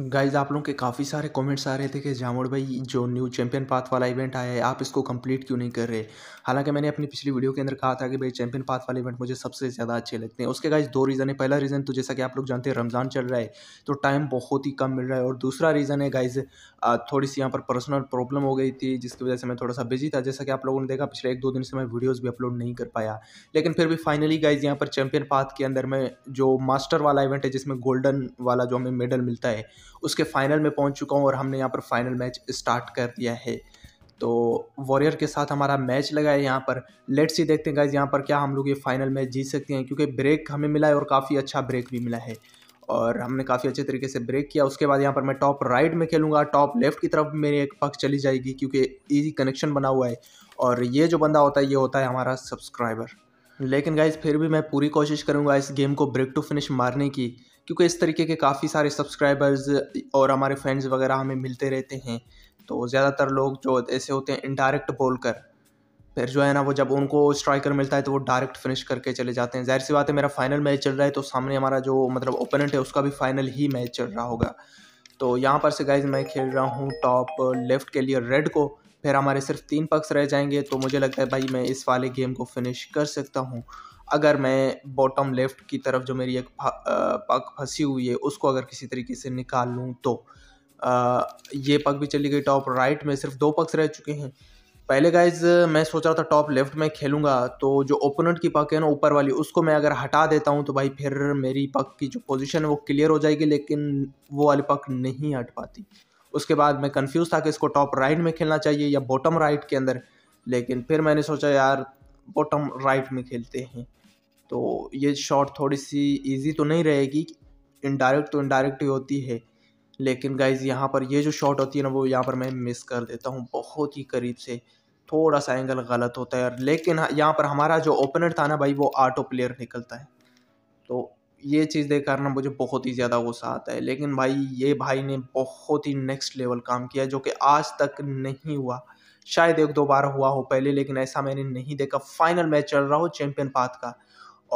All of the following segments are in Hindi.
गाइज आप लोगों के काफ़ी सारे कमेंट्स आ रहे थे कि जामुड़ भाई जो न्यू चैंपियन पाथ वाला इवेंट आया है आप इसको कंप्लीट क्यों नहीं कर रहे हालांकि मैंने अपनी पिछली वीडियो के अंदर कहा था कि भाई चैंपियन पाथ वाले इवेंट मुझे सबसे ज़्यादा अच्छे लगते हैं उसके गाइज दो रीज़न है पहला रीज़न तो जैसा कि आप लोग जानते हैं रमज़ान चल रहा है तो टाइम बहुत ही कम मिल रहा है और दूसरा रीज़न है गाइज थोड़ी सी यहाँ पर पर्सनल प्रॉब्लम हो गई थी जिसकी वजह से मैं थोड़ा सा बिजी था जैसा कि आप लोगों ने देखा पिछले एक दो दिन से मैं वीडियोज़ भी अपलोड नहीं कर पाया लेकिन फिर भी फाइनली गाइज यहाँ पर चैंपियन पाथ के अंदर में जो मास्टर वाला इवेंट है जिसमें गोल्डन वाला जो हमें मेडल मिलता है उसके फाइनल में पहुंच चुका हूं और हमने यहाँ पर फाइनल मैच स्टार्ट कर दिया है तो वॉरियर के साथ हमारा मैच लगा है यहाँ पर लेट सी देखते हैं गाइज यहाँ पर क्या हम लोग ये फाइनल मैच जीत सकते हैं क्योंकि ब्रेक हमें मिला है और काफ़ी अच्छा ब्रेक भी मिला है और हमने काफ़ी अच्छे तरीके से ब्रेक किया उसके बाद यहाँ पर मैं टॉप राइट में खेलूँगा टॉप लेफ्ट की तरफ मेरी एक पक चली जाएगी क्योंकि ईजी कनेक्शन बना हुआ है और ये जो बंदा होता है ये होता है हमारा सब्सक्राइबर लेकिन गाइज़ फिर भी मैं पूरी कोशिश करूँगा इस गेम को ब्रेक टू फिनिश मारने की क्योंकि इस तरीके के काफ़ी सारे सब्सक्राइबर्स और हमारे फ्रेंड्स वगैरह हमें मिलते रहते हैं तो ज़्यादातर लोग जो ऐसे होते हैं इनडायरेक्ट बोल कर फिर जो है ना वो जब उनको स्ट्राइकर मिलता है तो वो डायरेक्ट फिनिश करके चले जाते हैं जाहिर सी बात है मेरा फाइनल मैच चल रहा है तो सामने हमारा जो मतलब ओपोनेंट है उसका भी फाइनल ही मैच चल रहा होगा तो यहाँ पर से गाइज मैं खेल रहा हूँ टॉप लेफ्ट के लिए रेड को फिर हमारे सिर्फ तीन पक्स रह जाएंगे तो मुझे लगता है भाई मैं इस वाले गेम को फिनिश कर सकता हूँ अगर मैं बॉटम लेफ़्ट की तरफ जो मेरी एक पक फंसी हुई है उसको अगर किसी तरीके से निकाल लूँ तो आ, ये पग भी चली गई टॉप राइट में सिर्फ दो पक्स रह चुके हैं पहले गाइज मैं सोच रहा था टॉप लेफ्ट में खेलूंगा तो जो ओपोनेंट की पक है ना ऊपर वाली उसको मैं अगर हटा देता हूँ तो भाई फिर मेरी पक की जो पोजीशन है वो क्लियर हो जाएगी लेकिन वो वाली पक नहीं हट पाती उसके बाद मैं कंफ्यूज था कि इसको टॉप राइट में खेलना चाहिए या बॉटम राइट के अंदर लेकिन फिर मैंने सोचा यार बॉटम राइट में खेलते हैं तो ये शॉट थोड़ी सी इजी तो नहीं रहेगी इनडायरेक्ट तो इनडायरेक्ट ही होती है लेकिन गाइज यहाँ पर ये जो शॉट होती है ना वो यहाँ पर मैं मिस कर देता हूँ बहुत ही करीब से थोड़ा सा एंगल गलत होता है लेकिन यहाँ पर हमारा जो ओपनर था ना भाई वो आटो प्लेयर निकलता है तो ये चीज़ देख ना मुझे बहुत ही ज़्यादा गुस्सा आता है लेकिन भाई ये भाई ने बहुत ही नेक्स्ट लेवल काम किया जो कि आज तक नहीं हुआ शायद एक दो बार हुआ हो पहले लेकिन ऐसा मैंने नहीं देखा फाइनल मैच चल रहा हो चैम्पियन पाथ का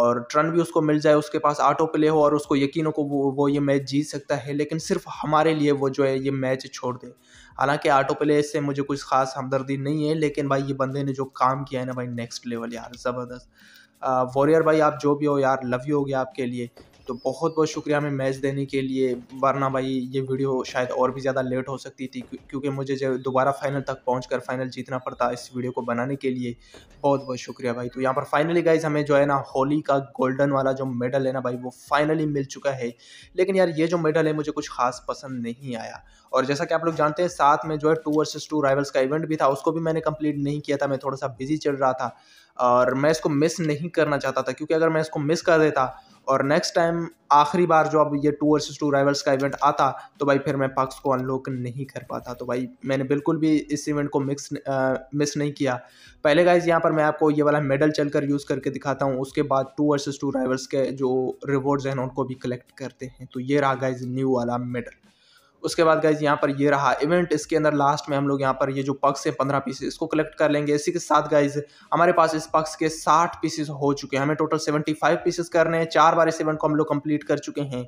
और ट्रन भी उसको मिल जाए उसके पास ऑटो प्ले हो और उसको यकीन हो को वो वो ये मैच जीत सकता है लेकिन सिर्फ हमारे लिए वो जो है ये मैच छोड़ दे हालांकि ऑटो प्ले से मुझे कुछ खास हमदर्दी नहीं है लेकिन भाई ये बंदे ने जो काम किया है ना भाई नेक्स्ट लेवल यार ज़बरदस्त वॉरियर भाई आप जो भी हो यार लव यू हो गया आपके लिए तो बहुत बहुत शुक्रिया हमें मैच देने के लिए वरना भाई ये वीडियो शायद और भी ज़्यादा लेट हो सकती थी क्योंकि मुझे जो दोबारा फाइनल तक पहुँच कर फाइनल जीतना पड़ता इस वीडियो को बनाने के लिए बहुत बहुत शुक्रिया भाई तो यहाँ पर फाइनली गाइज हमें जो है ना होली का गोल्डन वाला जो मेडल है ना भाई वो फाइनली मिल चुका है लेकिन यार ये जो मेडल है मुझे कुछ खास पसंद नहीं आया और जैसा कि आप लोग जानते हैं साथ में जो है टू वर्सेस टू राइवल्स का इवेंट भी था उसको भी मैंने कंप्लीट नहीं किया था मैं थोड़ा सा बिजी चल रहा था और मैं इसको मिस नहीं करना चाहता था क्योंकि अगर मैं इसको मिस कर देता और नेक्स्ट टाइम आखिरी बार जो अब ये टू वर्सेस टू राइवल्स का इवेंट आता तो भाई फिर मैं पक्स को अनलॉक नहीं कर पाता तो भाई मैंने बिल्कुल भी इस इवेंट को मिक्स आ, मिस नहीं किया पहले गाइज यहाँ पर मैं आपको ये वाला मेडल चल कर यूज़ करके दिखाता हूँ उसके बाद टू वर्सेस टू राइवल्स के जो रिवॉर्ड्स हैं उनको भी कलेक्ट करते हैं तो ये रहा गाइज न्यू वाला मेडल उसके बाद गाइज यहाँ पर ये रहा इवेंट इसके अंदर लास्ट में हम लोग यहाँ पर ये जो पक्स है पंद्रह पीसेस इसको कलेक्ट कर लेंगे इसी के साथ गाइज हमारे पास इस पक्स के साठ पीसेस हो चुके हैं हमें टोटल सेवेंटी फाइव पीसेस करने हैं चार बार इस इवेंट को हम लोग कंप्लीट कर चुके हैं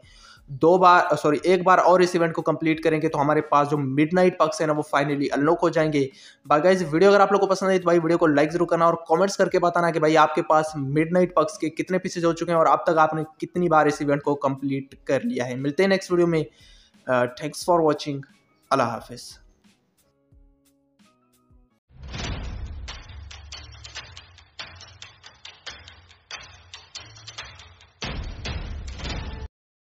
दो बार सॉरी एक बार और इस इवेंट को कंप्लीट करेंगे तो हमारे पास जो मिड नाइट पक्स है ना वो फाइनली अनलॉक हो जाएंगे बाकी वीडियो अगर आप लोग को पसंद आई तो भाई वीडियो को लाइक जरूर करना और कमेंट्स करके बताना कि भाई आपके पास मिड नाइट पक्स के कितने पीसेज हो चुके हैं और अब तक आपने कितनी बार इस इवेंट को कंप्लीट कर लिया है मिलते हैं नेक्स्ट वीडियो में Uh, thanks for watching. Allah Hafiz.